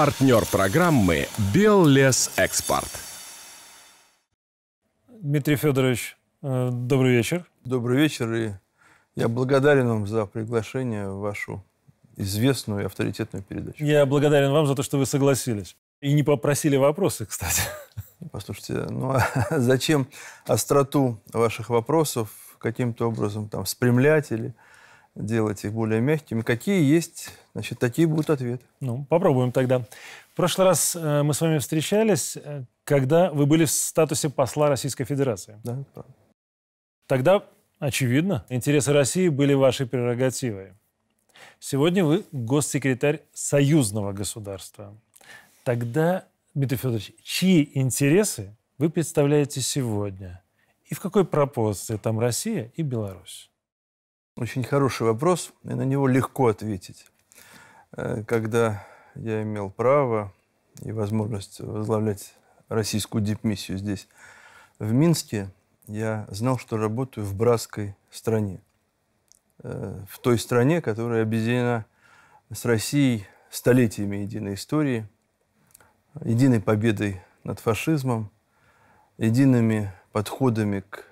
Партнер программы «Беллес Экспорт». Дмитрий Федорович, э, добрый вечер. Добрый вечер, и я благодарен вам за приглашение в вашу известную и авторитетную передачу. Я благодарен вам за то, что вы согласились. И не попросили вопросы, кстати. Послушайте, ну а зачем остроту ваших вопросов каким-то образом там спрямлять или делать их более мягкими. Какие есть, значит, такие будут ответы. Ну, попробуем тогда. В прошлый раз э, мы с вами встречались, э, когда вы были в статусе посла Российской Федерации. Да, правда. Тогда, очевидно, интересы России были вашей прерогативой. Сегодня вы госсекретарь союзного государства. Тогда, Дмитрий Федорович, чьи интересы вы представляете сегодня? И в какой пропорции там Россия и Беларусь? Очень хороший вопрос, и на него легко ответить. Э, когда я имел право и возможность возглавлять российскую дипмиссию здесь, в Минске, я знал, что работаю в братской стране. Э, в той стране, которая объединена с Россией столетиями единой истории, единой победой над фашизмом, едиными подходами к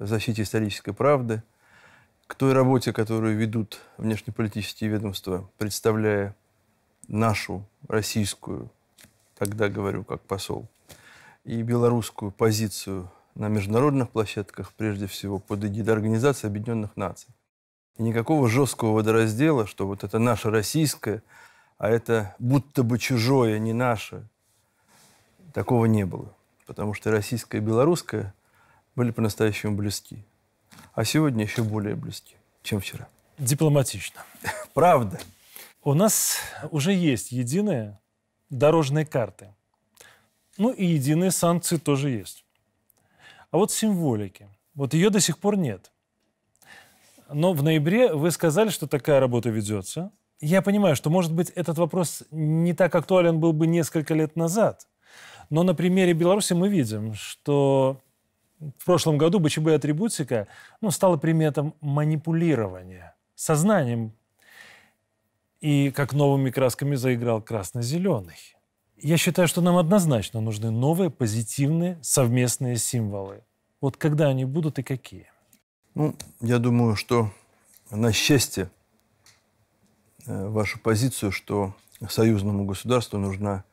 защите исторической правды – к той работе, которую ведут внешнеполитические ведомства, представляя нашу российскую, тогда говорю как посол, и белорусскую позицию на международных площадках, прежде всего под эгидой Организации Объединенных Наций. И никакого жесткого водораздела, что вот это наше российское, а это будто бы чужое, не наше, такого не было. Потому что российское и белорусское были по-настоящему близки а сегодня еще более близки, чем вчера. Дипломатично. Правда. У нас уже есть единые дорожные карты. Ну и единые санкции тоже есть. А вот символики. Вот ее до сих пор нет. Но в ноябре вы сказали, что такая работа ведется. Я понимаю, что, может быть, этот вопрос не так актуален был бы несколько лет назад. Но на примере Беларуси мы видим, что в прошлом году БЧБ атрибутика ну, стала приметом манипулирования сознанием. И как новыми красками заиграл красно-зеленый. Я считаю, что нам однозначно нужны новые позитивные совместные символы. Вот когда они будут и какие? Ну, я думаю, что на счастье э, вашу позицию, что союзному государству нужна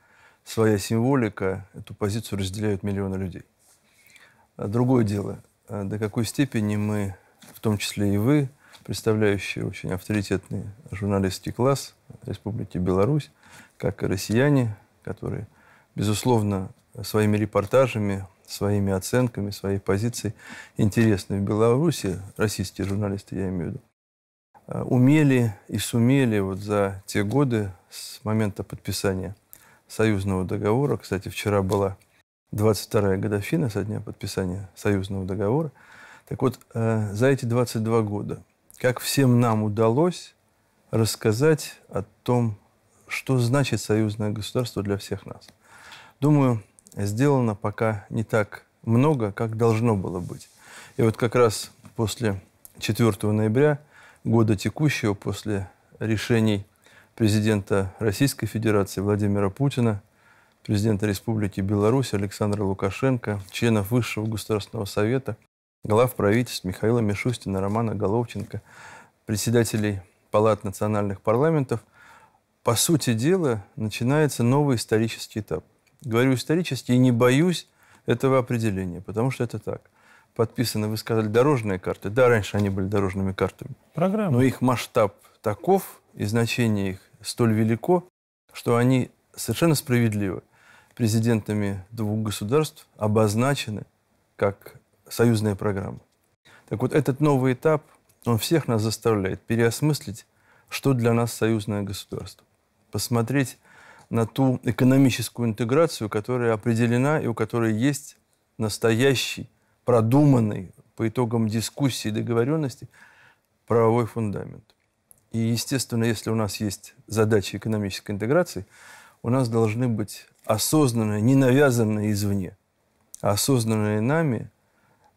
своя символика, эту позицию разделяют миллионы людей. А, другое дело, а, до какой степени мы, в том числе и вы, представляющие очень авторитетный журналистский класс Республики Беларусь, как и россияне, которые, безусловно, своими репортажами, своими оценками, своей позицией интересны в Беларуси, российские журналисты, я имею в виду, а, умели и сумели вот за те годы с момента подписания союзного договора, кстати, вчера была 22-я годовщина со дня подписания союзного договора. Так вот, э, за эти 22 года, как всем нам удалось рассказать о том, что значит союзное государство для всех нас. Думаю, сделано пока не так много, как должно было быть. И вот как раз после 4 ноября года текущего, после решений президента Российской Федерации Владимира Путина – президента Республики Беларусь Александра Лукашенко, членов Высшего Государственного Совета, глав правительств Михаила Мишустина, Романа Головченко, председателей палат национальных парламентов, по сути дела, начинается новый исторический этап. Говорю исторический и не боюсь этого определения, потому что это так. Подписаны, вы сказали, дорожные карты. Да, раньше они были дорожными картами. Программа. Но их масштаб таков, и значение их столь велико, что они совершенно справедливы президентами двух государств обозначены как союзная программа. Так вот, этот новый этап, он всех нас заставляет переосмыслить, что для нас союзное государство. Посмотреть на ту экономическую интеграцию, которая определена и у которой есть настоящий, продуманный по итогам дискуссии и договоренности правовой фундамент. И, естественно, если у нас есть задачи экономической интеграции, у нас должны быть осознанные, не навязанные извне, а осознанные нами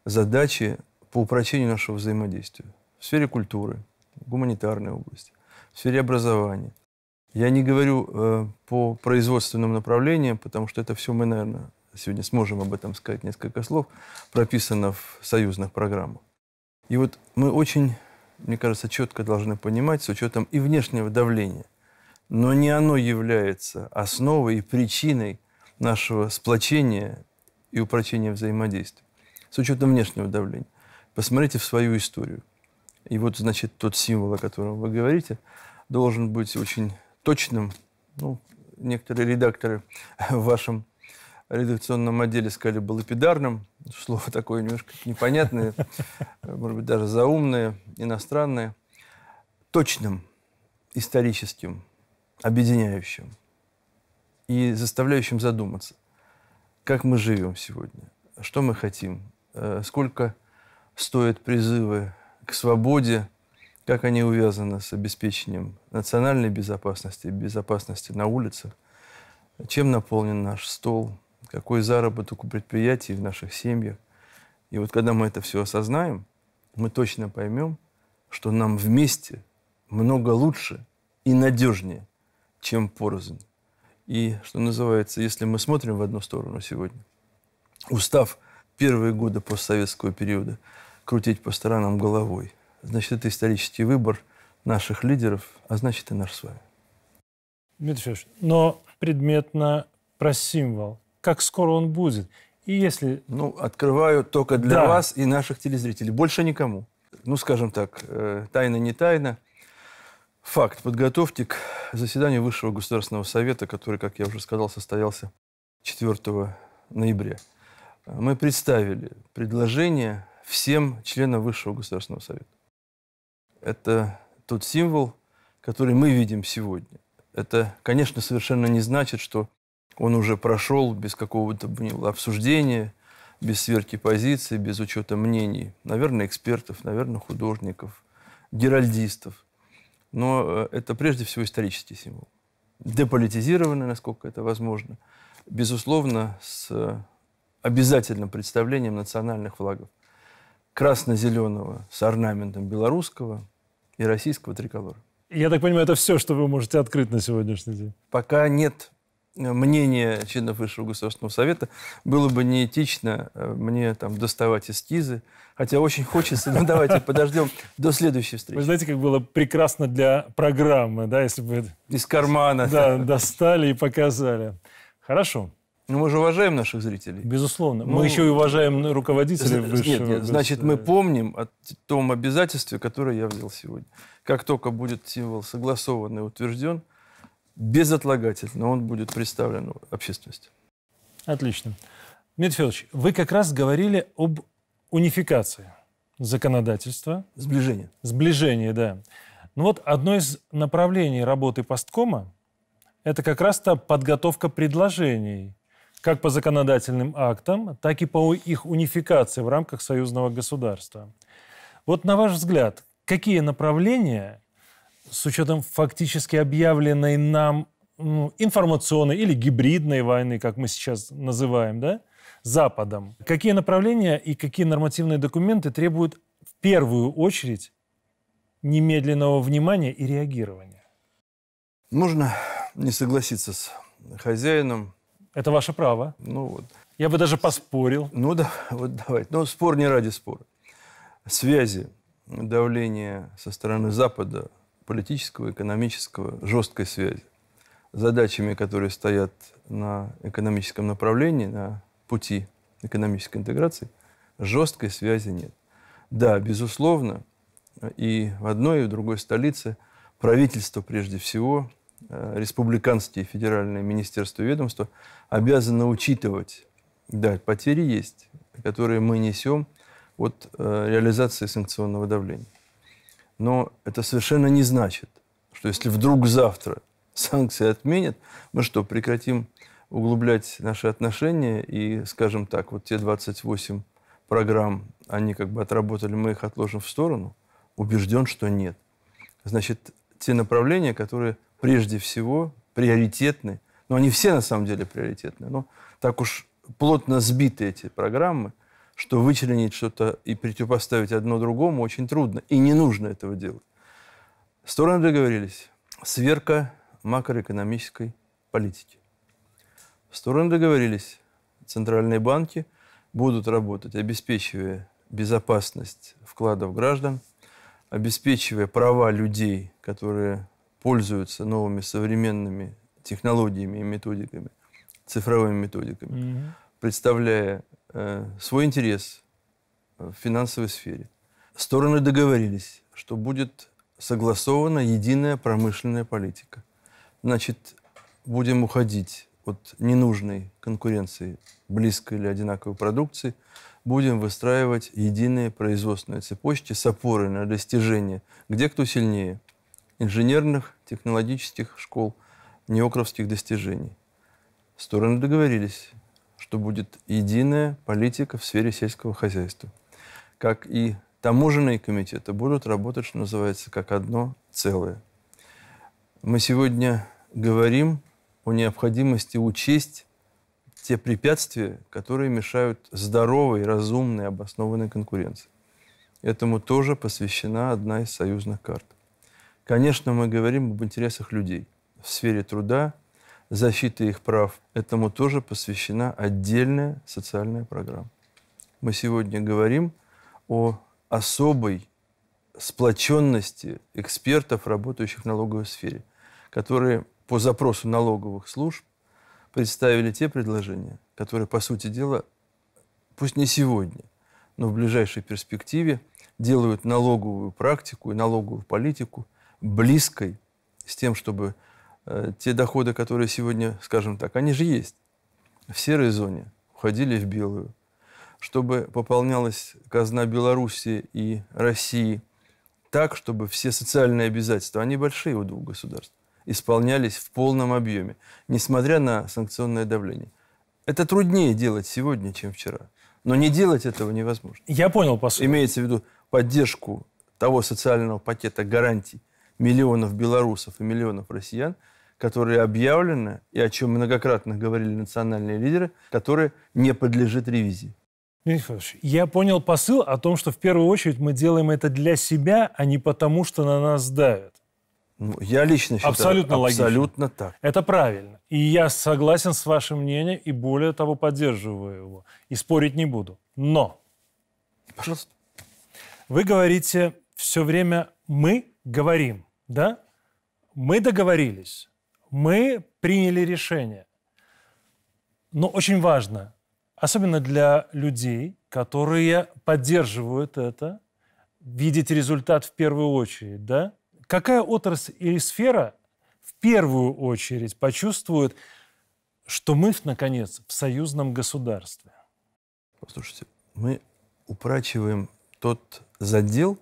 задачи по упрочению нашего взаимодействия в сфере культуры, в гуманитарной области, в сфере образования. Я не говорю э, по производственным направлениям, потому что это все мы, наверное, сегодня сможем об этом сказать несколько слов, прописано в союзных программах. И вот мы очень, мне кажется, четко должны понимать с учетом и внешнего давления, но не оно является основой и причиной нашего сплочения и упрочения взаимодействия. С учетом внешнего давления. Посмотрите в свою историю. И вот, значит, тот символ, о котором вы говорите, должен быть очень точным. Ну, некоторые редакторы в вашем редакционном отделе сказали бы лапидарным. Слово такое немножко непонятное, может быть, даже заумное, иностранное. Точным, историческим, объединяющим и заставляющим задуматься, как мы живем сегодня, что мы хотим, э, сколько стоят призывы к свободе, как они увязаны с обеспечением национальной безопасности, безопасности на улицах, чем наполнен наш стол, какой заработок у предприятий в наших семьях. И вот когда мы это все осознаем, мы точно поймем, что нам вместе много лучше и надежнее – чем порознь. И, что называется, если мы смотрим в одну сторону сегодня, устав первые годы постсоветского периода крутить по сторонам головой, значит, это исторический выбор наших лидеров, а значит, и наш с вами. Дмитрий Федорович, но предметно про символ. Как скоро он будет? И если... Ну, открываю только для да. вас и наших телезрителей. Больше никому. Ну, скажем так, э, тайна не тайна. Факт. Подготовьте к заседанию Высшего Государственного Совета, который, как я уже сказал, состоялся 4 ноября. Мы представили предложение всем членам Высшего Государственного Совета. Это тот символ, который мы видим сегодня. Это, конечно, совершенно не значит, что он уже прошел без какого-то обсуждения, без сверки позиций, без учета мнений, наверное, экспертов, наверное, художников, геральдистов – но э, это прежде всего исторический символ. Деполитизированный, насколько это возможно. Безусловно, с обязательным представлением национальных флагов. Красно-зеленого с орнаментом белорусского и российского триколора. Я так понимаю, это все, что вы можете открыть на сегодняшний день? Пока нет мнение членов Высшего Государственного Совета, было бы неэтично э, мне там доставать эскизы, хотя очень хочется, но ну, давайте подождем до следующей встречи. Вы знаете, как было прекрасно для программы, да, если бы... Из кармана. Да, достали и показали. Хорошо. Ну, мы же уважаем наших зрителей. Безусловно. Ну, мы еще и уважаем ну, руководителей высшего. нет, значит, мы помним о том обязательстве, которое я взял сегодня. Как только будет символ согласован и утвержден, безотлагательно он будет представлен общественности. Отлично. Дмитрий Федорович, вы как раз говорили об унификации законодательства. Сближение. Сближение, да. Ну вот одно из направлений работы посткома – это как раз-то подготовка предложений как по законодательным актам, так и по их унификации в рамках союзного государства. Вот на ваш взгляд, какие направления с учетом фактически объявленной нам ну, информационной или гибридной войны, как мы сейчас называем, да, Западом, какие направления и какие нормативные документы требуют в первую очередь немедленного внимания и реагирования? Можно не согласиться с хозяином. Это ваше право. Ну вот. Я бы даже поспорил. Ну да, вот давайте. Но ну, спор не ради спора. Связи давления со стороны Запада политического, экономического, жесткой связи. Задачами, которые стоят на экономическом направлении, на пути экономической интеграции, жесткой связи нет. Да, безусловно, и в одной, и в другой столице правительство прежде всего, э, республиканские федеральные министерства и ведомства обязаны учитывать, да, потери есть, которые мы несем от э, реализации санкционного давления. Но это совершенно не значит, что если вдруг завтра санкции отменят, мы что, прекратим углублять наши отношения и, скажем так, вот те 28 программ, они как бы отработали, мы их отложим в сторону? Убежден, что нет. Значит, те направления, которые прежде всего приоритетны, но ну, они все на самом деле приоритетны, но так уж плотно сбиты эти программы – что вычленить что-то и противопоставить одно другому очень трудно. И не нужно этого делать. Стороны договорились. Сверка макроэкономической политики. Стороны договорились. Центральные банки будут работать, обеспечивая безопасность вкладов граждан, обеспечивая права людей, которые пользуются новыми современными технологиями и методиками, цифровыми методиками, mm-hmm. представляя Э, свой интерес э, в финансовой сфере. Стороны договорились, что будет согласована единая промышленная политика. Значит, будем уходить от ненужной конкуренции близкой или одинаковой продукции, будем выстраивать единые производственные цепочки с опорой на достижение, где кто сильнее, инженерных, технологических школ, неокровских достижений. Стороны договорились – что будет единая политика в сфере сельского хозяйства. Как и таможенные комитеты будут работать, что называется, как одно целое. Мы сегодня говорим о необходимости учесть те препятствия, которые мешают здоровой, разумной, обоснованной конкуренции. Этому тоже посвящена одна из союзных карт. Конечно, мы говорим об интересах людей в сфере труда, защиты их прав, этому тоже посвящена отдельная социальная программа. Мы сегодня говорим о особой сплоченности экспертов, работающих в налоговой сфере, которые по запросу налоговых служб представили те предложения, которые, по сути дела, пусть не сегодня, но в ближайшей перспективе делают налоговую практику и налоговую политику близкой с тем, чтобы Э, те доходы, которые сегодня, скажем так, они же есть. В серой зоне уходили в белую. Чтобы пополнялась казна Беларуси и России так, чтобы все социальные обязательства, они большие у двух государств, исполнялись в полном объеме, несмотря на санкционное давление. Это труднее делать сегодня, чем вчера. Но не делать этого невозможно. Я понял, по сути. Имеется в виду поддержку того социального пакета гарантий миллионов белорусов и миллионов россиян – которые объявлены и о чем многократно говорили национальные лидеры, которые не подлежит ревизии. Николаевич, я понял посыл о том, что в первую очередь мы делаем это для себя, а не потому, что на нас давят. Ну, я лично считаю, абсолютно, логично. абсолютно так. Это правильно. И я согласен с вашим мнением, и более того, поддерживаю его. И спорить не буду. Но... Пожалуйста. Вы говорите все время «мы говорим», да? Мы договорились мы приняли решение. Но очень важно, особенно для людей, которые поддерживают это, видеть результат в первую очередь, да? Какая отрасль или сфера в первую очередь почувствует, что мы, наконец, в союзном государстве? Послушайте, мы упрачиваем тот задел,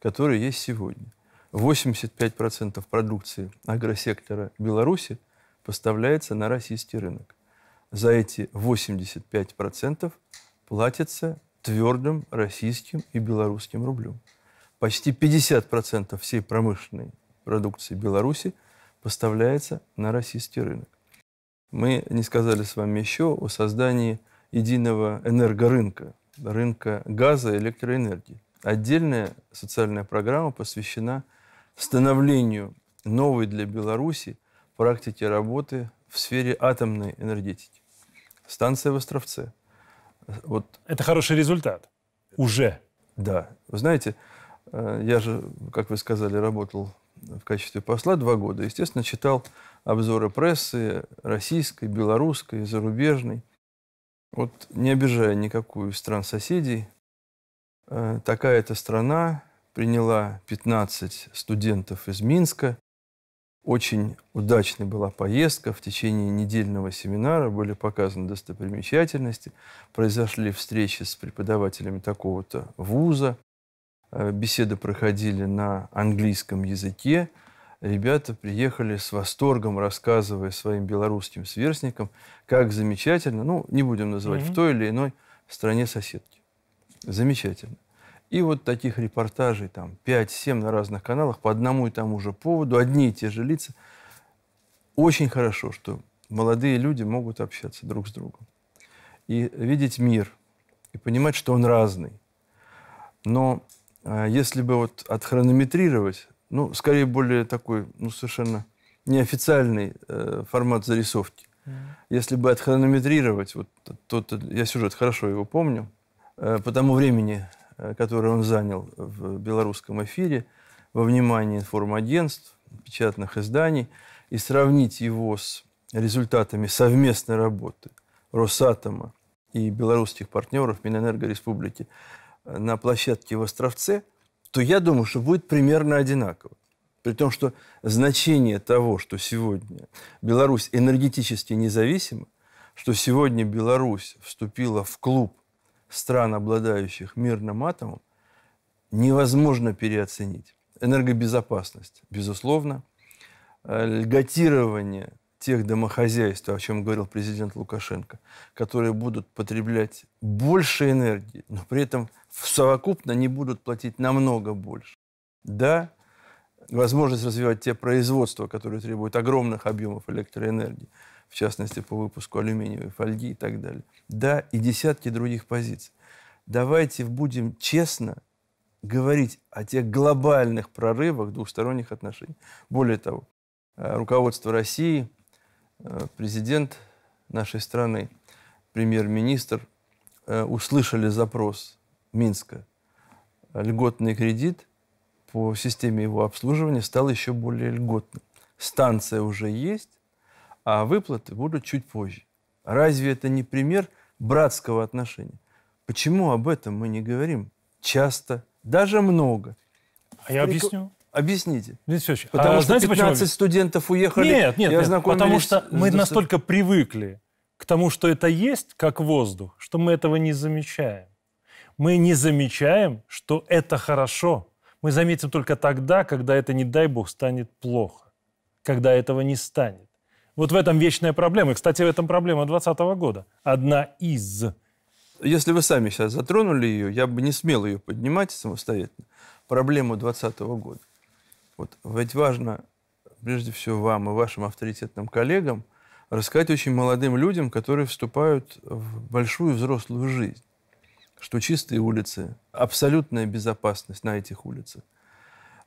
который есть сегодня – 85% продукции агросектора Беларуси поставляется на российский рынок. За эти 85% платится твердым российским и белорусским рублем. Почти 50% всей промышленной продукции Беларуси поставляется на российский рынок. Мы не сказали с вами еще о создании единого энергорынка, рынка газа и электроэнергии. Отдельная социальная программа посвящена становлению новой для Беларуси практики работы в сфере атомной энергетики. Станция в Островце. Вот. Это хороший результат. Уже. Да. Вы знаете, э, я же, как вы сказали, работал в качестве посла два года. Естественно, читал обзоры прессы российской, белорусской, зарубежной. Вот не обижая никакую из стран соседей, э, такая-то страна, приняла 15 студентов из Минска. Очень удачной была поездка. В течение недельного семинара были показаны достопримечательности, произошли встречи с преподавателями такого-то вуза, э, беседы проходили на английском языке. Ребята приехали с восторгом, рассказывая своим белорусским сверстникам, как замечательно, ну, не будем называть, mm-hmm. в той или иной стране соседки. Замечательно. И вот таких репортажей там 5-7 на разных каналах по одному и тому же поводу, одни и те же лица. Очень хорошо, что молодые люди могут общаться друг с другом и видеть мир, и понимать, что он разный. Но а, если бы вот отхронометрировать, ну, скорее более такой, ну, совершенно неофициальный э, формат зарисовки. Mm. -hmm. Если бы отхронометрировать, вот тот, я сюжет хорошо его помню, э, по тому времени Э, который он занял в белорусском эфире, во внимание информагентств, печатных изданий, и сравнить его с результатами совместной работы Росатома и белорусских партнеров Минэнерго Республики э, на площадке в Островце, то я думаю, что будет примерно одинаково. При том, что значение того, что сегодня Беларусь энергетически независима, что сегодня Беларусь вступила в клуб стран, обладающих мирным атомом, невозможно переоценить. Энергобезопасность, безусловно. Э, льготирование тех домохозяйств, о чем говорил президент Лукашенко, которые будут потреблять больше энергии, но при этом совокупно не будут платить намного больше. Да, возможность развивать те производства, которые требуют огромных объемов электроэнергии – в частности, по выпуску алюминиевой фольги и так далее. Да, и десятки других позиций. Давайте будем честно говорить о тех глобальных прорывах двухсторонних отношений. Более того, э, руководство России, э, президент нашей страны, премьер-министр э, услышали запрос Минска. Льготный кредит по системе его обслуживания стал еще более льготным. Станция уже есть, а выплаты будут чуть позже. Разве это не пример братского отношения? Почему об этом мы не говорим часто, даже много? А я объясню. Объясните. Алексеевич, потому а что знаете, 15 почему? студентов уехали. Нет, нет, нет потому что мы с... настолько привыкли к тому, что это есть, как воздух, что мы этого не замечаем. Мы не замечаем, что это хорошо. Мы заметим только тогда, когда это, не дай бог, станет плохо. Когда этого не станет. Вот в этом вечная проблема. И, кстати, в этом проблема 2020 года. Одна из. Если вы сами сейчас затронули ее, я бы не смел ее поднимать самостоятельно. Проблему 2020 года. Вот, ведь важно, прежде всего, вам и вашим авторитетным коллегам рассказать очень молодым людям, которые вступают в большую взрослую жизнь, что чистые улицы, абсолютная безопасность на этих улицах,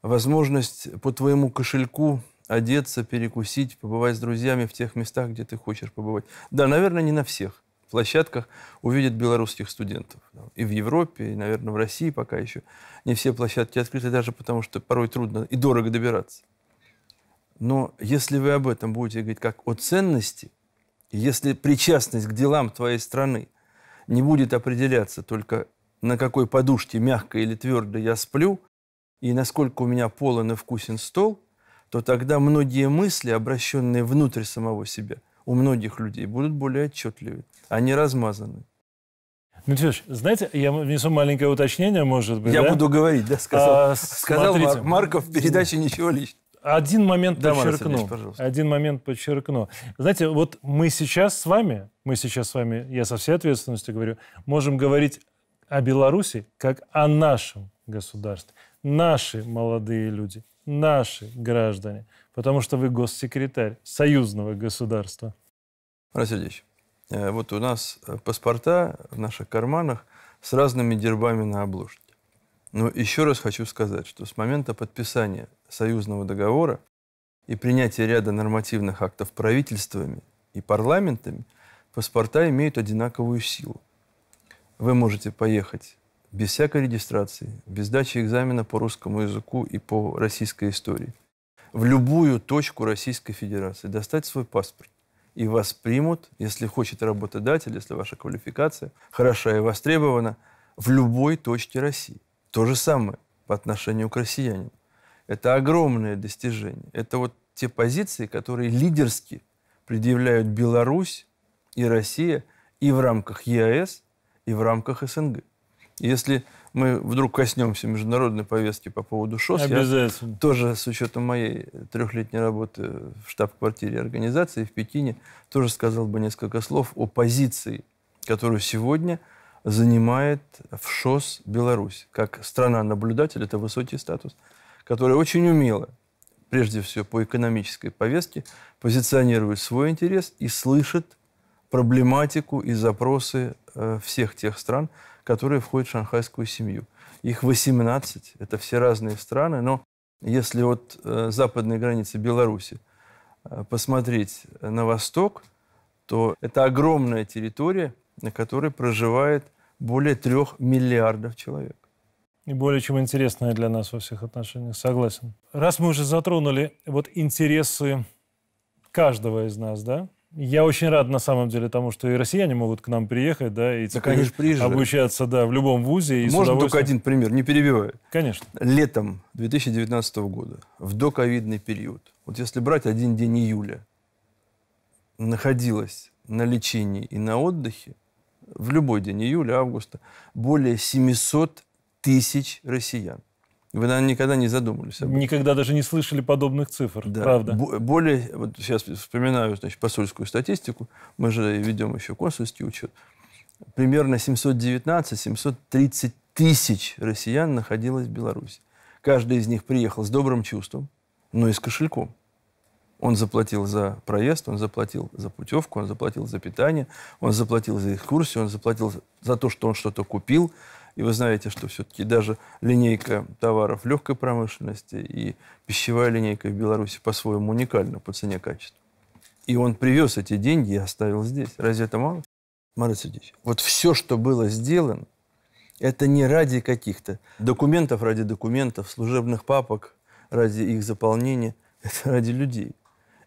возможность по твоему кошельку одеться, перекусить, побывать с друзьями в тех местах, где ты хочешь побывать. Да, наверное, не на всех площадках увидят белорусских студентов. И в Европе, и, наверное, в России пока еще не все площадки открыты, даже потому что порой трудно и дорого добираться. Но если вы об этом будете говорить как о ценности, если причастность к делам твоей страны не будет определяться только на какой подушке, мягкой или твердой, я сплю, и насколько у меня полон и вкусен стол – то тогда многие мысли, обращенные внутрь самого себя, у многих людей будут более отчетливы, а не размазаны. Митюш, ну, знаете, я внесу маленькое уточнение, может быть. Я да? буду говорить, да, сказал. А, сказал смотрите. Марков в передаче «Ничего личного». Один момент да, подчеркну. Ильич, один момент подчеркну. Знаете, вот мы сейчас с вами, мы сейчас с вами, я со всей ответственностью говорю, можем говорить о Беларуси как о нашем государстве. Наши молодые люди, наши граждане, потому что вы госсекретарь союзного государства. Роман Сергеевич, э, вот у нас э, паспорта в наших карманах с разными дербами на обложке. Но еще раз хочу сказать, что с момента подписания союзного договора и принятия ряда нормативных актов правительствами и парламентами паспорта имеют одинаковую силу. Вы можете поехать без всякой регистрации, без дачи экзамена по русскому языку и по российской истории, в любую точку Российской Федерации, достать свой паспорт. И вас примут, если хочет работодатель, если ваша квалификация хороша и востребована, в любой точке России. То же самое по отношению к россиянам. Это огромное достижение. Это вот те позиции, которые лидерски предъявляют Беларусь и Россия и в рамках ЕАЭС, и в рамках СНГ. Если мы вдруг коснемся международной повестки по поводу ШОС, я тоже с учетом моей трехлетней работы в штаб-квартире организации в Пекине тоже сказал бы несколько слов о позиции, которую сегодня занимает в ШОС Беларусь. Как страна-наблюдатель, это высокий статус, которая очень умело, прежде всего по экономической повестке, позиционирует свой интерес и слышит проблематику и запросы э, всех тех стран, которые входят в шанхайскую семью. Их 18, это все разные страны, но если от э, западной границы Беларуси э, посмотреть на восток, то это огромная территория, на которой проживает более трех миллиардов человек. И более чем интересная для нас во всех отношениях, согласен. Раз мы уже затронули вот интересы каждого из нас, да, я очень рад, на самом деле, тому, что и россияне могут к нам приехать, да, и теперь да, конечно, обучаться, да, в любом вузе. И Можно удовольствием... только один пример, не перебивая. Конечно. Летом 2019 года, в доковидный период, вот если брать один день июля, находилось на лечении и на отдыхе в любой день июля, августа, более 700 тысяч россиян. Вы, наверное, никогда не задумывались об этом. Никогда даже не слышали подобных цифр, да. правда. Более, вот сейчас вспоминаю значит, посольскую статистику, мы же ведем еще консульский учет. Примерно 719-730 тысяч россиян находилось в Беларуси. Каждый из них приехал с добрым чувством, но и с кошельком. Он заплатил за проезд, он заплатил за путевку, он заплатил за питание, он заплатил за экскурсию, он заплатил за то, что он что-то купил, и вы знаете, что все-таки даже линейка товаров легкой промышленности и пищевая линейка в Беларуси по-своему уникальна по цене качества. И он привез эти деньги и оставил здесь. Разве это мало? Марат Сергеевич, вот все, что было сделано, это не ради каких-то документов, ради документов, служебных папок, ради их заполнения. Это ради людей.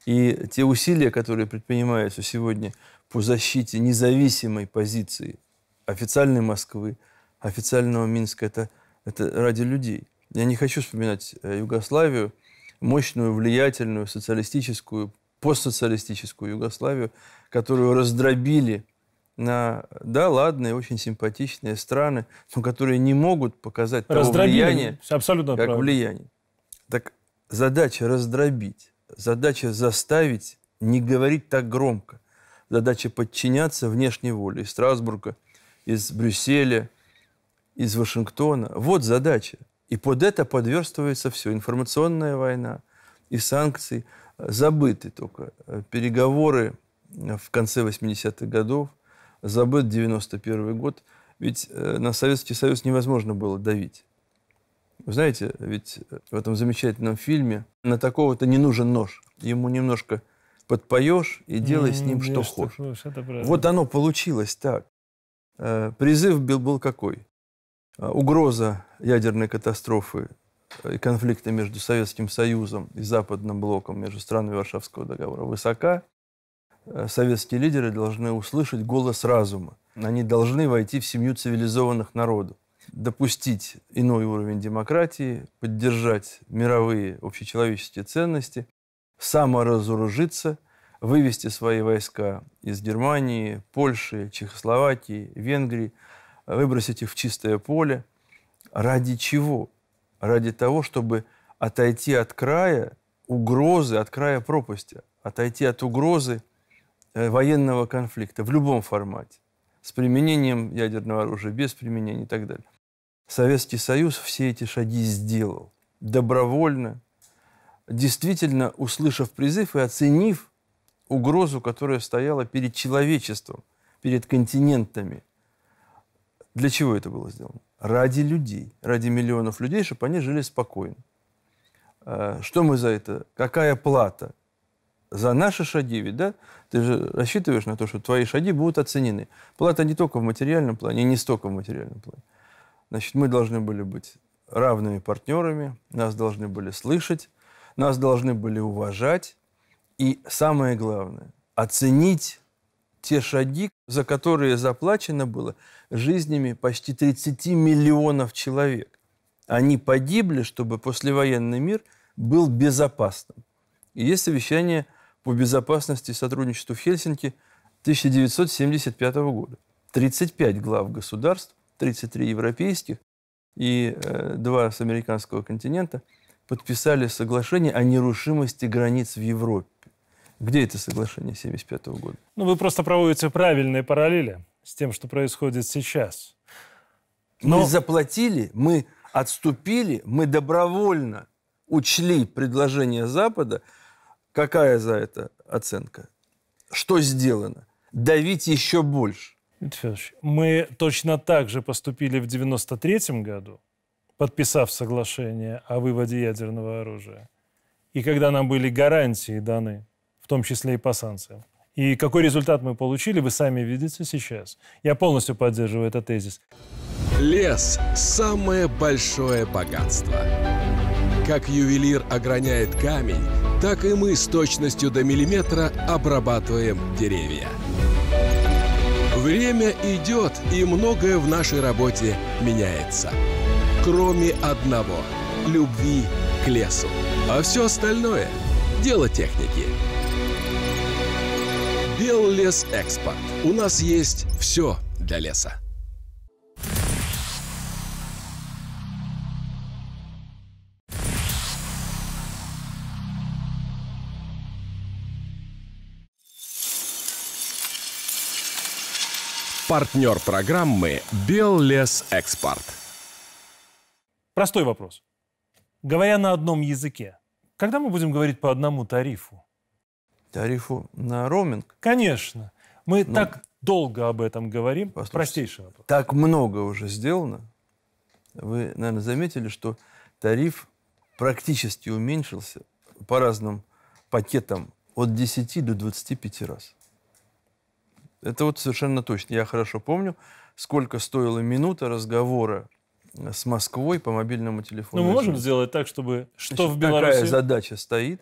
И те усилия, которые предпринимаются сегодня по защите независимой позиции официальной Москвы, официального Минска. Это, это ради людей. Я не хочу вспоминать э, Югославию, мощную, влиятельную, социалистическую, постсоциалистическую Югославию, которую раздробили на, да, ладные, очень симпатичные страны, но которые не могут показать раздробили, того влияния, абсолютно как правильно. влияние. Так задача раздробить, задача заставить не говорить так громко, задача подчиняться внешней воле из Страсбурга, из Брюсселя – из Вашингтона. Вот задача. И под это подверстывается все. Информационная война и санкции забыты только. Э, переговоры э, в конце 80-х годов, забыт 91 год. Ведь э, на Советский Союз невозможно было давить. Вы знаете, ведь в этом замечательном фильме на такого-то не нужен нож. Ему немножко подпоешь и делай с ним, что хочешь. Вот оно получилось так. Призыв был какой? Э, угроза ядерной катастрофы э, и конфликта между Советским Союзом и Западным блоком, между странами Варшавского договора высока, э, советские лидеры должны услышать голос разума. Они должны войти в семью цивилизованных народов, допустить иной уровень демократии, поддержать мировые общечеловеческие ценности, саморазоружиться, вывести свои войска из Германии, Польши, Чехословакии, Венгрии – выбросить их в чистое поле. Ради чего? Ради того, чтобы отойти от края угрозы, от края пропасти, отойти от угрозы э, военного конфликта в любом формате, с применением ядерного оружия, без применения и так далее. Советский Союз все эти шаги сделал добровольно, действительно услышав призыв и оценив угрозу, которая стояла перед человечеством, перед континентами, для чего это было сделано? Ради людей, ради миллионов людей, чтобы они жили спокойно. Э, что мы за это? Какая плата? За наши шаги ведь, да? Ты же рассчитываешь на то, что твои шаги будут оценены. Плата не только в материальном плане, не столько в материальном плане. Значит, мы должны были быть равными партнерами, нас должны были слышать, нас должны были уважать. И самое главное, оценить те шаги, за которые заплачено было жизнями почти 30 миллионов человек. Они погибли, чтобы послевоенный мир был безопасным. И есть совещание по безопасности и сотрудничеству в Хельсинки 1975 года. 35 глав государств, 33 европейских и э, два с американского континента подписали соглашение о нерушимости границ в Европе. Где это соглашение 1975 -го года? Ну, вы просто проводите правильные параллели с тем, что происходит сейчас. Но... Мы заплатили, мы отступили, мы добровольно учли предложение Запада. Какая за это оценка? Что сделано? Давить еще больше. Федорович, мы точно так же поступили в 1993 году, подписав соглашение о выводе ядерного оружия. И когда нам были гарантии даны том числе и по санкциям. И какой результат мы получили, вы сами видите сейчас. Я полностью поддерживаю этот тезис. Лес – самое большое богатство. Как ювелир ограняет камень, так и мы с точностью до миллиметра обрабатываем деревья. Время идет, и многое в нашей работе меняется. Кроме одного – любви к лесу. А все остальное – дело техники. Беллес Экспорт. У нас есть все для леса. Партнер программы «Беллес Экспорт». Простой вопрос. Говоря на одном языке, когда мы будем говорить по одному тарифу? тарифу на роуминг. Конечно. Мы Но... Ну. так долго об этом говорим. Простейший вопрос. Так много уже сделано. Вы, наверное, заметили, что тариф практически уменьшился по разным пакетам от 10 до 25 раз. Это вот совершенно точно. Я хорошо помню, сколько стоила минута разговора э, с Москвой по мобильному телефону. Ну, мы можем сделать так, чтобы что Значит, в Беларуси... Такая задача стоит,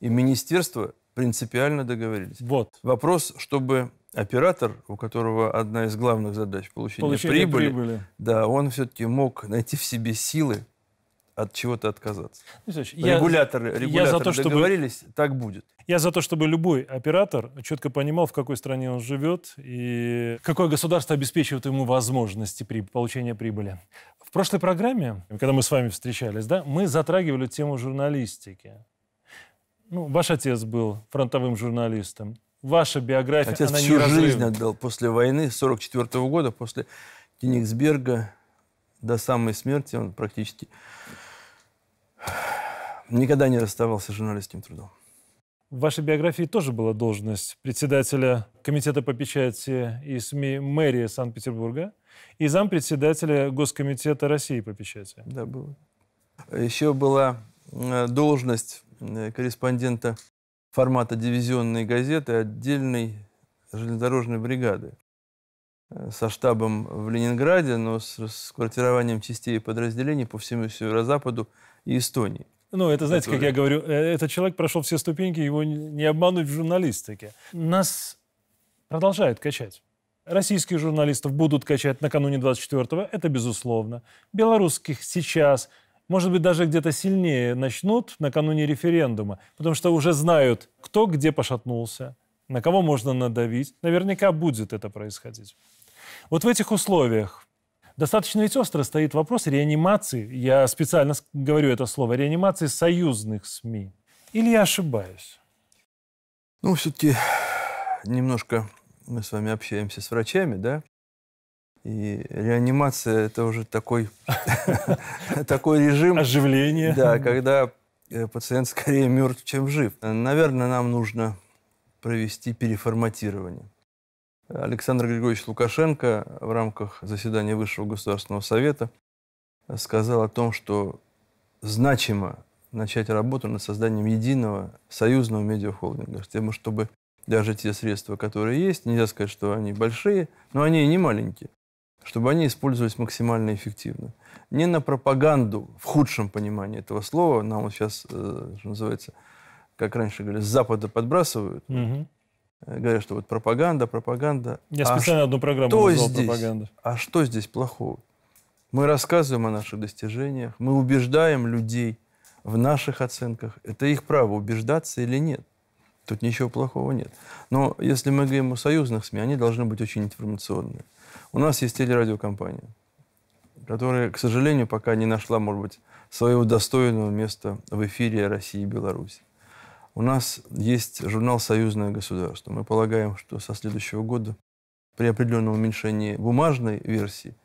и министерство принципиально договорились. Вот. Вопрос, чтобы оператор, у которого одна из главных задач получения, получения прибыли, прибыли, да, он все-таки мог найти в себе силы от чего-то отказаться. Ну, Ильич, регуляторы, я, регуляторы я за то, договорились, чтобы, так будет. Я за то, чтобы любой оператор четко понимал, в какой стране он живет и какое государство обеспечивает ему возможности при получения прибыли. В прошлой программе, когда мы с вами встречались, да, мы затрагивали тему журналистики. Ну, ваш отец был фронтовым журналистом. Ваша биография, отец она всю неразрывна. жизнь отдал после войны, 44 -го года, после Кенигсберга до самой смерти он практически никогда не расставался с журналистским трудом. В вашей биографии тоже была должность председателя Комитета по печати и СМИ мэрии Санкт-Петербурга и зампредседателя Госкомитета России по печати. Да, было. Еще была э, должность Э, корреспондента формата дивизионной газеты отдельной железнодорожной бригады э, со штабом в Ленинграде, но с квартированием частей и подразделений по всему северо-западу и Эстонии. Ну, это, знаете, который... как я говорю, э, этот человек прошел все ступеньки, его не обмануть в журналистике. Нас продолжают качать. Российских журналистов будут качать накануне 24-го, это безусловно. Белорусских сейчас – может быть, даже где-то сильнее начнут накануне референдума, потому что уже знают, кто где пошатнулся, на кого можно надавить. Наверняка будет это происходить. Вот в этих условиях достаточно ведь остро стоит вопрос реанимации, я специально говорю это слово, реанимации союзных СМИ. Или я ошибаюсь? Ну, все-таки немножко мы с вами общаемся с врачами, да? И реанимация – это уже такой, такой режим. Оживление. Да, когда э, пациент скорее мертв, чем жив. Наверное, нам нужно провести переформатирование. Александр Григорьевич Лукашенко в рамках заседания Высшего Государственного Совета сказал о том, что значимо начать работу над созданием единого союзного медиахолдинга, с чтобы даже те средства, которые есть, нельзя сказать, что они большие, но они и не маленькие чтобы они использовались максимально эффективно. Не на пропаганду, в худшем понимании этого слова, нам вот сейчас, э, что называется, как раньше говорили, с Запада подбрасывают. Угу. Говорят, что вот пропаганда, пропаганда. Я а специально одну программу назвал здесь, пропаганда. А что здесь плохого? Мы рассказываем о наших достижениях, мы убеждаем людей в наших оценках. Это их право, убеждаться или нет. Тут ничего плохого нет. Но если мы говорим о союзных СМИ, они должны быть очень информационные. У нас есть телерадиокомпания, которая, к сожалению, пока не нашла, может быть, своего достойного места в эфире России и Беларуси. У нас есть журнал «Союзное государство». Мы полагаем, что со следующего года при определенном уменьшении бумажной версии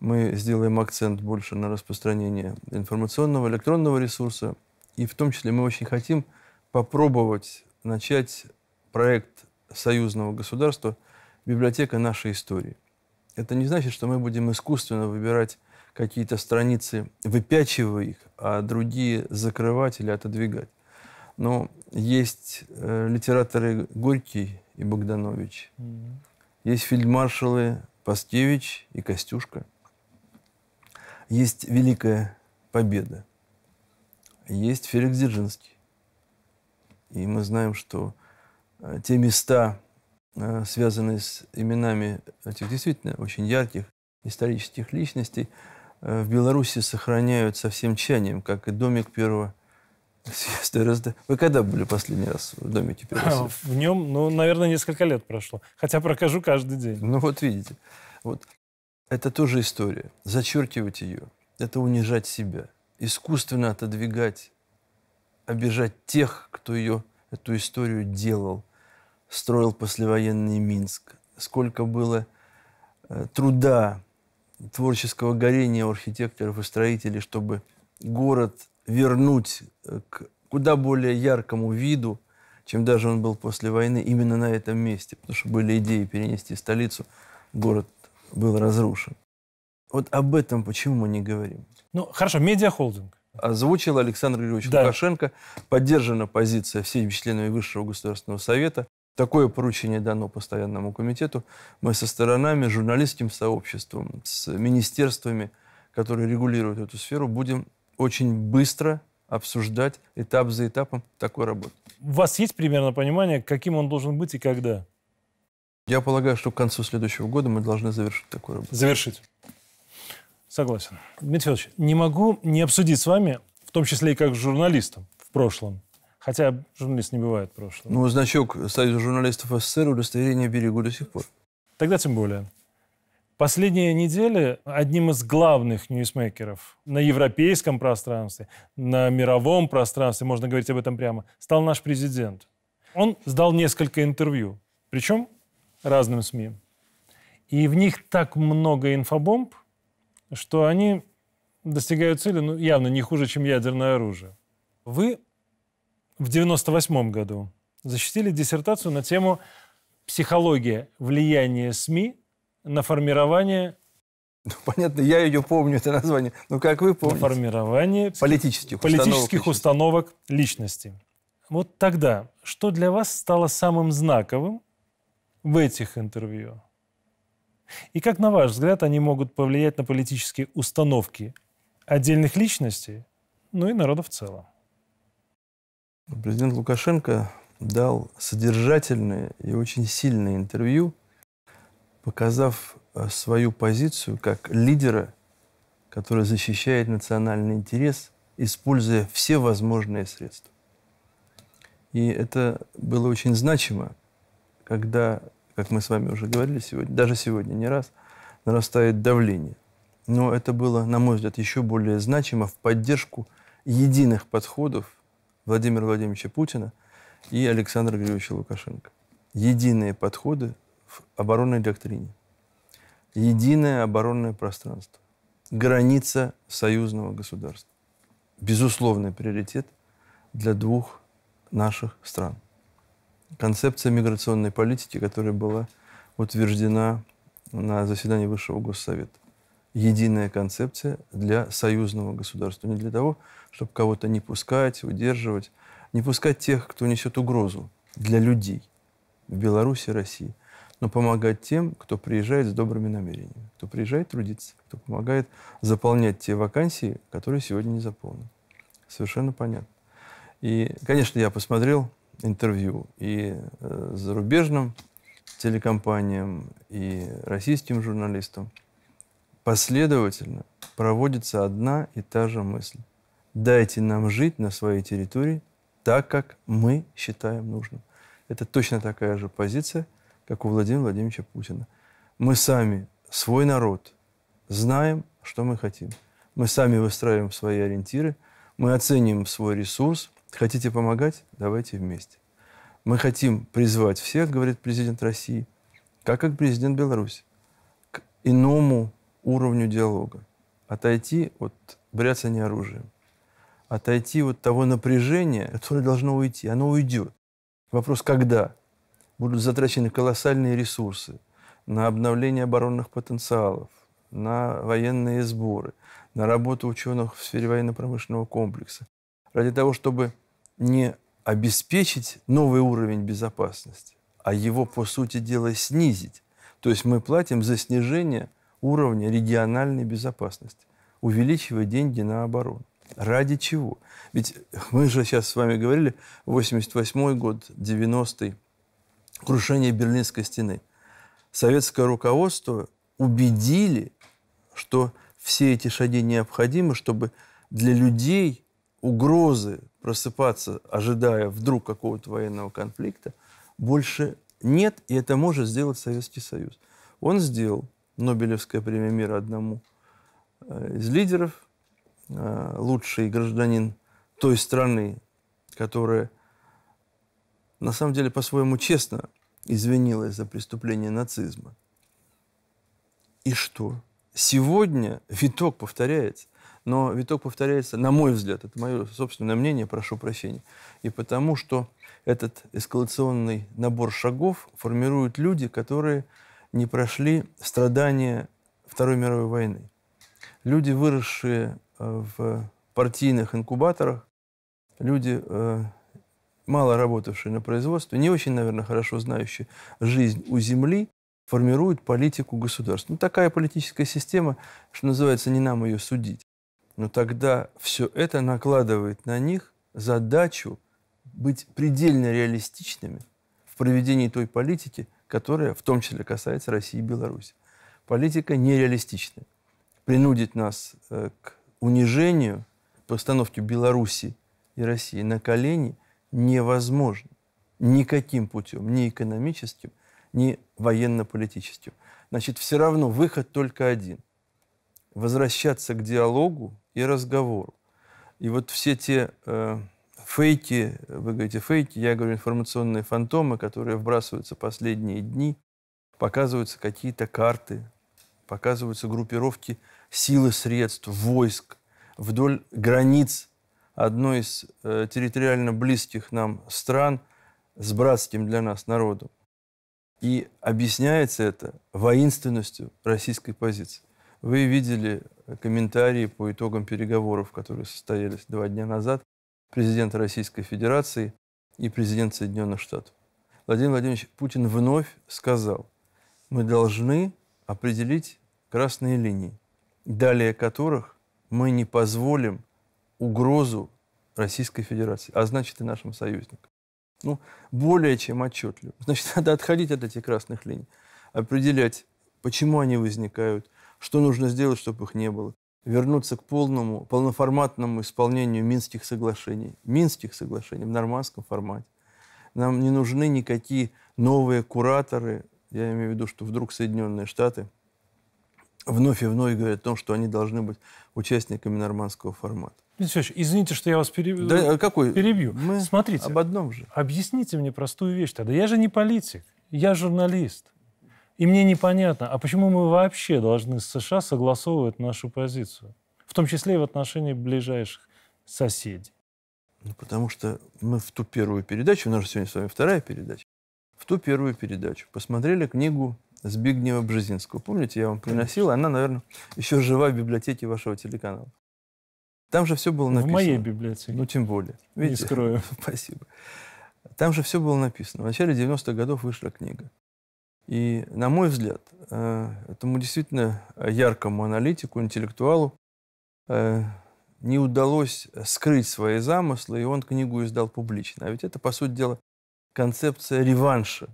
мы сделаем акцент больше на распространение информационного, электронного ресурса. И в том числе мы очень хотим попробовать начать проект союзного государства «Библиотека нашей истории» это не значит, что мы будем искусственно выбирать какие-то страницы, выпячивая их, а другие закрывать или отодвигать. Но есть э, литераторы Горький и Богданович, mm-hmm. есть фельдмаршалы Паскевич и Костюшка, есть Великая Победа, есть Феликс Дзержинский. И мы знаем, что э, те места, Э, связанные с именами этих действительно очень ярких исторических личностей, э, в Беларуси сохраняют со всем тщанием, как и домик первого съезда РСД. Вы когда были последний раз в домике первого а, В нем, ну, наверное, несколько лет прошло. Хотя прохожу каждый день. Ну, вот видите. Вот. Это тоже история. Зачеркивать ее – это унижать себя. Искусственно отодвигать, обижать тех, кто ее, эту историю делал – строил послевоенный Минск, сколько было э, труда, творческого горения у архитекторов и строителей, чтобы город вернуть э, к куда более яркому виду, чем даже он был после войны, именно на этом месте, потому что были идеи перенести столицу, город был разрушен. Вот об этом почему мы не говорим? Ну, хорошо, медиахолдинг. Озвучил Александр Григорьевич да. Лукашенко, поддержана позиция всеми членами Высшего государственного совета Такое поручение дано постоянному комитету. Мы со сторонами, журналистским сообществом, с министерствами, которые регулируют эту сферу, будем очень быстро обсуждать этап за этапом такой работы. У вас есть примерно понимание, каким он должен быть и когда? Я полагаю, что к концу следующего года мы должны завершить такую работу. Завершить. Согласен. Дмитрий Федорович, не могу не обсудить с вами, в том числе и как с журналистом в прошлом, Хотя журналист не бывает прошлого. Ну, значок Союза журналистов СССР удостоверение берегу до сих пор. Тогда тем более. Последние недели одним из главных ньюсмейкеров на европейском пространстве, на мировом пространстве, можно говорить об этом прямо, стал наш президент. Он сдал несколько интервью, причем разным СМИ. И в них так много инфобомб, что они достигают цели, ну, явно не хуже, чем ядерное оружие. Вы в 1998 году защитили диссертацию на тему «Психология влияния СМИ на формирование ну, понятно, я ее помню, это название. Ну, как вы помните? Формирование политических, политических установок, установок личности. Вот тогда, что для вас стало самым знаковым в этих интервью? И как, на ваш взгляд, они могут повлиять на политические установки отдельных личностей, ну и народа в целом? Президент Лукашенко дал содержательное и очень сильное интервью, показав э, свою позицию как лидера, который защищает национальный интерес, используя все возможные средства. И это было очень значимо, когда, как мы с вами уже говорили сегодня, даже сегодня не раз, нарастает давление. Но это было, на мой взгляд, еще более значимо в поддержку единых подходов Владимира Владимировича Путина и Александра Григорьевича Лукашенко. Единые подходы в оборонной доктрине. Единое оборонное пространство. Граница союзного государства. Безусловный приоритет для двух наших стран. Концепция миграционной политики, которая была утверждена на заседании Высшего Госсовета единая концепция для союзного государства. Не для того, чтобы кого-то не пускать, удерживать, не пускать тех, кто несет угрозу для людей в Беларуси, России, но помогать тем, кто приезжает с добрыми намерениями, кто приезжает трудиться, кто помогает заполнять те вакансии, которые сегодня не заполнены. Совершенно понятно. И, конечно, я посмотрел интервью и э, зарубежным телекомпаниям, и российским журналистам – Последовательно проводится одна и та же мысль. Дайте нам жить на своей территории так, как мы считаем нужным. Это точно такая же позиция, как у Владимира Владимировича Путина. Мы сами, свой народ, знаем, что мы хотим. Мы сами выстраиваем свои ориентиры, мы оценим свой ресурс. Хотите помогать? Давайте вместе. Мы хотим призвать всех, говорит президент России, как и президент Беларуси, к иному уровню диалога. Отойти от бряцания оружием. Отойти от того напряжения, которое должно уйти. Оно уйдет. Вопрос, когда? Будут затрачены колоссальные ресурсы на обновление оборонных потенциалов, на военные сборы, на работу ученых в сфере военно-промышленного комплекса. Ради того, чтобы не обеспечить новый уровень безопасности, а его, по сути дела, снизить. То есть мы платим за снижение – уровня региональной безопасности, увеличивая деньги на оборону. Ради чего? Ведь мы же сейчас с вами говорили, 88 год, 90-й, крушение Берлинской стены. Советское руководство убедили, что все эти шаги необходимы, чтобы для людей угрозы просыпаться, ожидая вдруг какого-то военного конфликта, больше нет, и это может сделать Советский Союз. Он сделал. Нобелевская премия мира одному э, из лидеров, э, лучший гражданин той страны, которая на самом деле по-своему честно извинилась за преступление нацизма. И что? Сегодня виток повторяется. Но виток повторяется, на мой взгляд, это мое собственное мнение, прошу прощения, и потому что этот эскалационный набор шагов формируют люди, которые не прошли страдания Второй мировой войны. Люди, выросшие э, в партийных инкубаторах, люди, э, мало работавшие на производстве, не очень, наверное, хорошо знающие жизнь у земли, формируют политику государства. Ну, такая политическая система, что называется, не нам ее судить. Но тогда все это накладывает на них задачу быть предельно реалистичными в проведении той политики – которая в том числе касается России и Беларуси. Политика нереалистична. Принудить нас э, к унижению, постановке Беларуси и России на колени невозможно. Никаким путем, ни экономическим, ни военно-политическим. Значит, все равно выход только один. Возвращаться к диалогу и разговору. И вот все те э, фейки, вы говорите фейки, я говорю информационные фантомы, которые вбрасываются последние дни, показываются какие-то карты, показываются группировки силы средств, войск вдоль границ одной из э, территориально близких нам стран с братским для нас народом. И объясняется это воинственностью российской позиции. Вы видели комментарии по итогам переговоров, которые состоялись два дня назад Президента Российской Федерации и президента Соединенных Штатов. Владимир Владимирович Путин вновь сказал, мы должны определить красные линии, далее которых мы не позволим угрозу Российской Федерации, а значит и нашим союзникам. Ну, более чем отчетливо. Значит, надо отходить от этих красных линий, определять, почему они возникают, что нужно сделать, чтобы их не было, вернуться к полному, полноформатному исполнению Минских соглашений. Минских соглашений в нормандском формате. Нам не нужны никакие новые кураторы. Я имею в виду, что вдруг Соединенные Штаты вновь и вновь говорят о том, что они должны быть участниками нормандского формата. Алексеевич, извините, что я вас перебью. Да, а какой? перебью. Мы Смотрите, об одном же. Объясните мне простую вещь тогда. Я же не политик, я журналист. И мне непонятно, а почему мы вообще должны с США согласовывать нашу позицию, в том числе и в отношении ближайших соседей? Ну, потому что мы в ту первую передачу, у нас же сегодня с вами вторая передача, в ту первую передачу посмотрели книгу Збигнева Бжезинского. Помните, я вам приносил, она, наверное, еще жива в библиотеке вашего телеканала. Там же все было написано. В моей библиотеке. Ну, тем более. Видите? Не скрою. Спасибо. Там же все было написано. В начале 90-х годов вышла книга. И, на мой взгляд, э, этому действительно яркому аналитику, интеллектуалу э, не удалось скрыть свои замыслы, и он книгу издал публично. А ведь это, по сути дела, концепция реванша,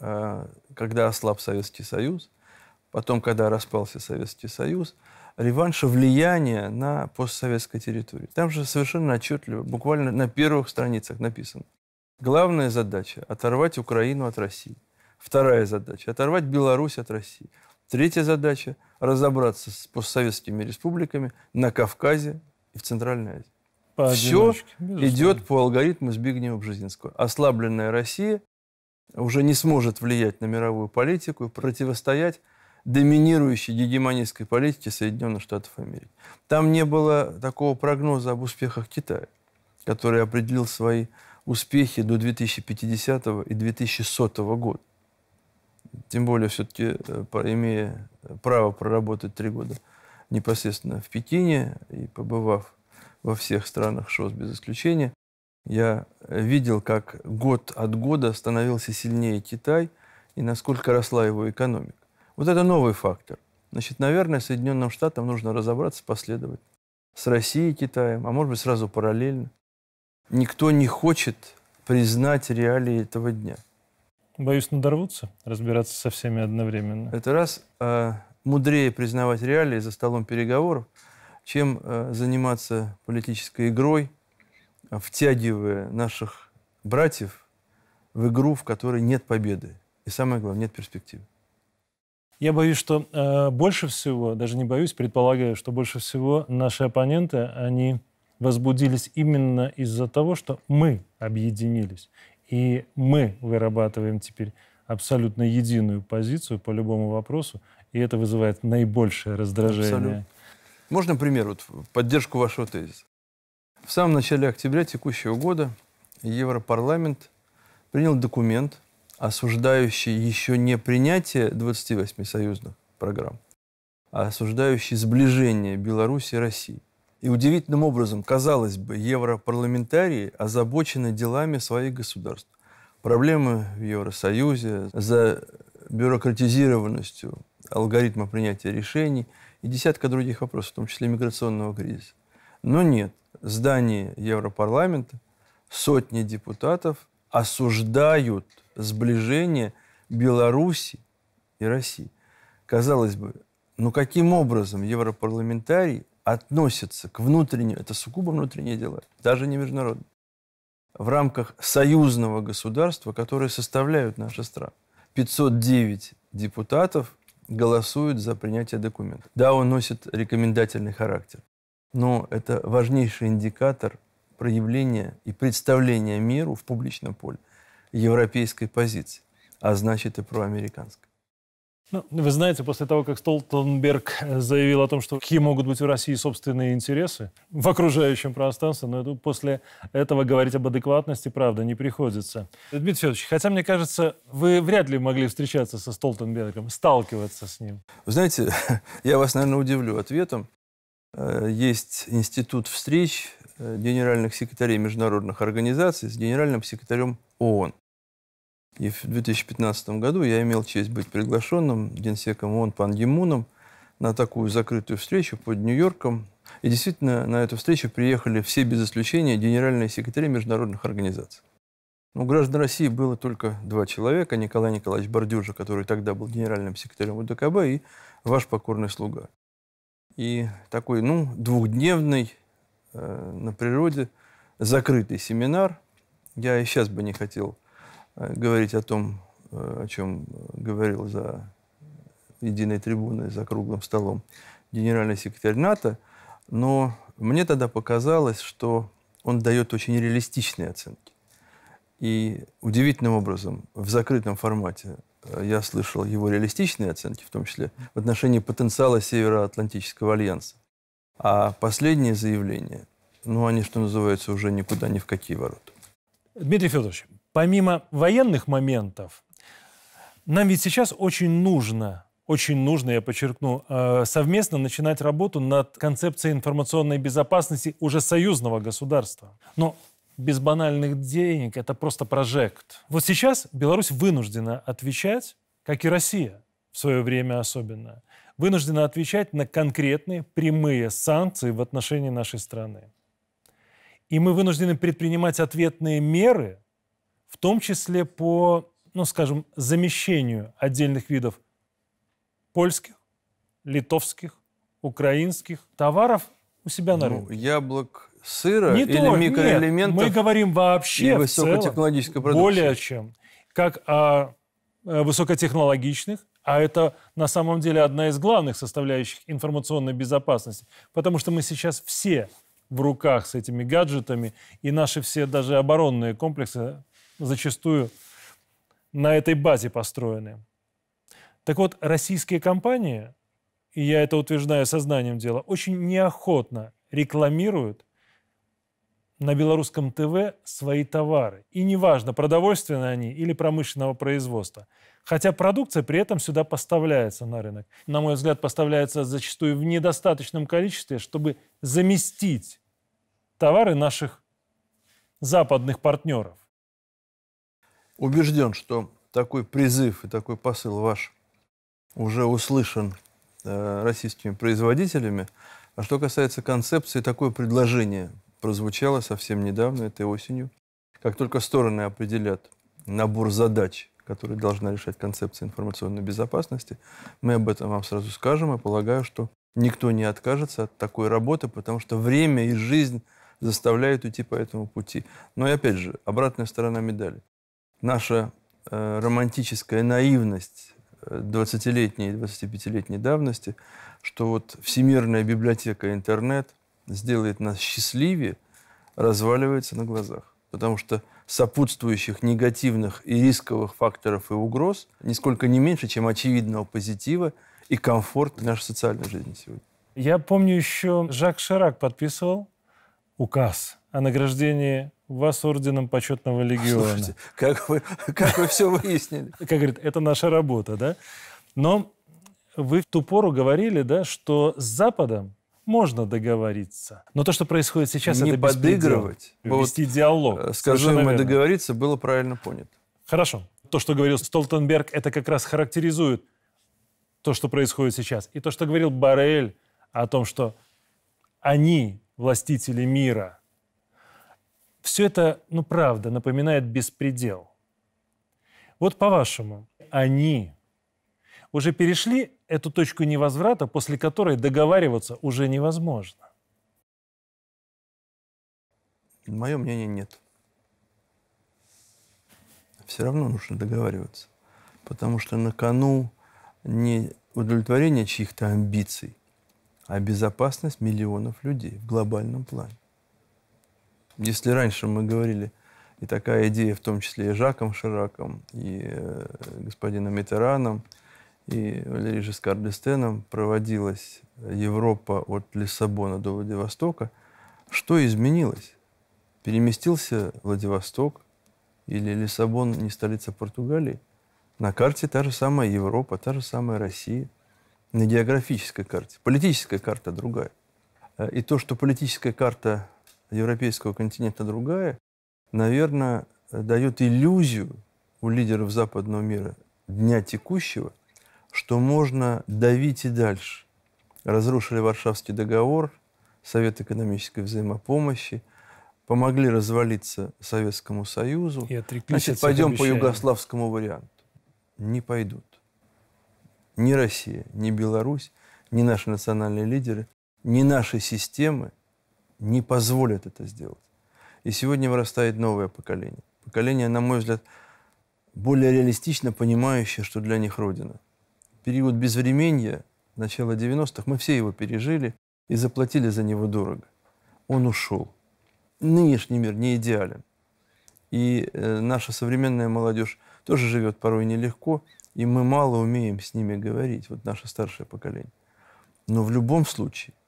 э, когда ослаб Советский Союз, потом, когда распался Советский Союз, реванша влияния на постсоветской территории. Там же совершенно отчетливо, буквально на первых страницах написано. Главная задача – оторвать Украину от России. Вторая задача – оторвать Беларусь от России. Третья задача – разобраться с постсоветскими республиками на Кавказе и в Центральной Азии. По Все идет по алгоритму Збигнева-Бжезинского. Ослабленная Россия уже не сможет влиять на мировую политику и противостоять доминирующей гегемонистской политике Соединенных Штатов Америки. Там не было такого прогноза об успехах Китая, который определил свои успехи до 2050 и 2100 года. Тем более, все-таки, э, имея э, право проработать три года непосредственно в Пекине и побывав во всех странах ШОС без исключения, я э, видел, как год от года становился сильнее Китай и насколько росла его экономика. Вот это новый фактор. Значит, наверное, Соединенным Штатам нужно разобраться последовать С Россией и Китаем, а может быть сразу параллельно. Никто не хочет признать реалии этого дня. Боюсь, надорвутся, разбираться со всеми одновременно. Это раз э, мудрее признавать реалии за столом переговоров, чем э, заниматься политической игрой, а, втягивая наших братьев в игру, в которой нет победы. И самое главное, нет перспективы. Я боюсь, что э, больше всего, даже не боюсь, предполагаю, что больше всего наши оппоненты, они возбудились именно из-за того, что мы объединились. И мы вырабатываем теперь абсолютно единую позицию по любому вопросу, и это вызывает наибольшее раздражение. Абсолютно. Можно пример вот, в поддержку вашего тезиса? В самом начале октября текущего года Европарламент принял документ, осуждающий еще не принятие 28 союзных программ, а осуждающий сближение Беларуси и России. И удивительным образом, казалось бы, европарламентарии озабочены делами своих государств. Проблемы в Евросоюзе за бюрократизированностью алгоритма принятия решений и десятка других вопросов, в том числе миграционного кризиса. Но нет, здание Европарламента сотни депутатов осуждают сближение Беларуси и России. Казалось бы, ну каким образом европарламентарий относится к внутреннему, это сугубо внутреннее дело, даже не международное. в рамках союзного государства, которое составляют наши страны. 509 депутатов голосуют за принятие документа. Да, он носит рекомендательный характер, но это важнейший индикатор проявления и представления миру в публичном поле европейской позиции, а значит и проамериканской. Ну, вы знаете, после того, как Столтенберг э, заявил о том, что какие могут быть в России собственные интересы в окружающем пространстве, но ну, это, после этого говорить об адекватности, правда, не приходится. Дмитрий Федорович, хотя, мне кажется, вы вряд ли могли встречаться со Столтенбергом, сталкиваться с ним. Вы знаете, я вас, наверное, удивлю ответом. Э, есть институт встреч э, генеральных секретарей международных организаций с генеральным секретарем ООН. И в 2015 году я имел честь быть приглашенным генсеком ООН Пан Гимуном на такую закрытую встречу под Нью-Йорком. И действительно, на эту встречу приехали все без исключения генеральные секретари международных организаций. Ну, у граждан России было только два человека. Николай Николаевич Бордюжа, который тогда был генеральным секретарем УДКБ, и ваш покорный слуга. И такой, ну, двухдневный э, на природе закрытый семинар. Я и сейчас бы не хотел Э, говорить о том, э, о чем говорил за единой трибуной, за круглым столом генеральный секретарь НАТО, но мне тогда показалось, что он дает очень реалистичные оценки. И удивительным образом в закрытом формате э, я слышал его реалистичные оценки, в том числе в отношении потенциала Североатлантического альянса. А последние заявления, ну, они, что называется, уже никуда ни в какие ворота. Дмитрий Федорович, помимо военных моментов, нам ведь сейчас очень нужно очень нужно, я подчеркну, э, совместно начинать работу над концепцией информационной безопасности уже союзного государства. Но без банальных денег это просто прожект. Вот сейчас Беларусь вынуждена отвечать, как и Россия в свое время особенно, вынуждена отвечать на конкретные прямые санкции в отношении нашей страны. И мы вынуждены предпринимать ответные меры – в том числе по, ну, скажем, замещению отдельных видов польских, литовских, украинских товаров у себя на ну, рынке. Ну, яблок сыра не или то, микроэлементов. Нет, мы говорим вообще и высокотехнологической целом, более чем как о а, э, высокотехнологичных, а это на самом деле одна из главных составляющих информационной безопасности, потому что мы сейчас все в руках с этими гаджетами, и наши все даже оборонные комплексы зачастую на этой базе построены. Так вот, российские компании, и я это утверждаю сознанием дела, очень неохотно рекламируют на белорусском ТВ свои товары. И неважно, продовольственные они или промышленного производства. Хотя продукция при этом сюда поставляется на рынок. На мой взгляд, поставляется зачастую в недостаточном количестве, чтобы заместить товары наших западных партнеров убежден, что такой призыв и такой посыл ваш уже услышан э, российскими производителями. А что касается концепции, такое предложение прозвучало совсем недавно, этой осенью. Как только стороны определят набор задач, которые должна решать концепция информационной безопасности, мы об этом вам сразу скажем. И полагаю, что никто не откажется от такой работы, потому что время и жизнь заставляют идти по этому пути. Но и опять же, обратная сторона медали наша э, романтическая наивность 20-летней и 25-летней давности, что вот всемирная библиотека интернет сделает нас счастливее, разваливается на глазах. Потому что сопутствующих негативных и рисковых факторов и угроз нисколько не меньше, чем очевидного позитива и комфорт нашей социальной жизни сегодня. Я помню еще Жак Ширак подписывал указ о награждении вас орденом почетного легиона. Слушайте, как вы, как вы все выяснили? Как говорит, это наша работа, да? Но вы в ту пору говорили, да, что с Западом можно договориться. Но то, что происходит сейчас, не это подыгрывать, вести вот диалог. Э, скажу мы договориться, было правильно понято. Хорошо. То, что говорил Столтенберг, это как раз характеризует то, что происходит сейчас. И то, что говорил Барель о том, что они, властители мира, все это, ну правда, напоминает беспредел. Вот по-вашему, они уже перешли эту точку невозврата, после которой договариваться уже невозможно? Мое мнение нет. Все равно нужно договариваться. Потому что на кону не удовлетворение чьих-то амбиций, а безопасность миллионов людей в глобальном плане. Если раньше мы говорили, и такая идея в том числе и Жаком Шираком, и э, господином Митераном, и Валерий Жескар Дестеном проводилась Европа от Лиссабона до Владивостока, что изменилось? Переместился Владивосток или Лиссабон не столица Португалии? На карте та же самая Европа, та же самая Россия. На географической карте. Политическая карта другая. Э, и то, что политическая карта европейского континента другая, наверное, э, дает иллюзию у лидеров западного мира дня текущего, что можно давить и дальше. Разрушили Варшавский договор, Совет экономической взаимопомощи, помогли развалиться Советскому Союзу. И Значит, пойдем по югославскому варианту. Не пойдут. Ни Россия, ни Беларусь, ни наши национальные лидеры, ни наши системы – не позволят это сделать. И сегодня вырастает новое поколение. Поколение, на мой взгляд, более реалистично понимающее, что для них Родина. Период безвременья, начало 90-х, мы все его пережили и заплатили за него дорого. Он ушел. Нынешний мир не идеален. И э, наша современная молодежь тоже живет порой нелегко, и мы мало умеем с ними говорить, вот наше старшее поколение. Но в любом случае –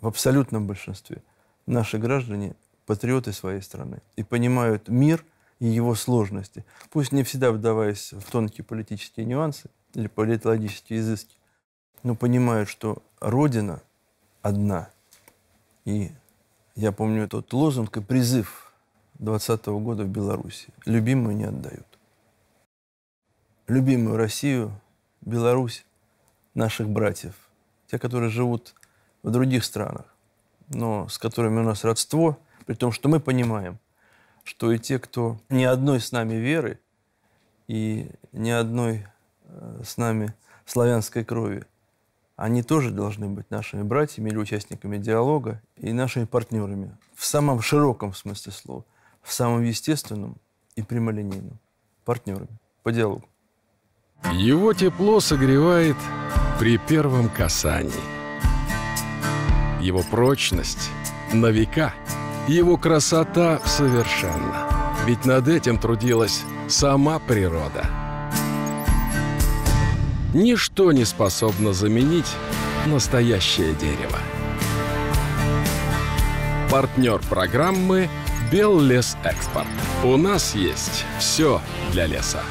в абсолютном большинстве наши граждане патриоты своей страны и понимают мир и его сложности. Пусть не всегда вдаваясь в тонкие политические нюансы или политологические изыски, но понимают, что Родина одна. И я помню тот лозунг и призыв 20 -го года в Беларуси. Любимую не отдают. Любимую Россию, Беларусь, наших братьев, те, которые живут в других странах, но с которыми у нас родство, при том, что мы понимаем, что и те, кто ни одной с нами веры и ни одной э, с нами славянской крови, они тоже должны быть нашими братьями или участниками диалога и нашими партнерами в самом широком смысле слова, в самом естественном и прямолинейном. Партнерами по диалогу. Его тепло согревает при первом касании – его прочность на века, его красота совершенна. Ведь над этим трудилась сама природа. Ничто не способно заменить настоящее дерево. Партнер программы «Беллесэкспорт». У нас есть все для леса.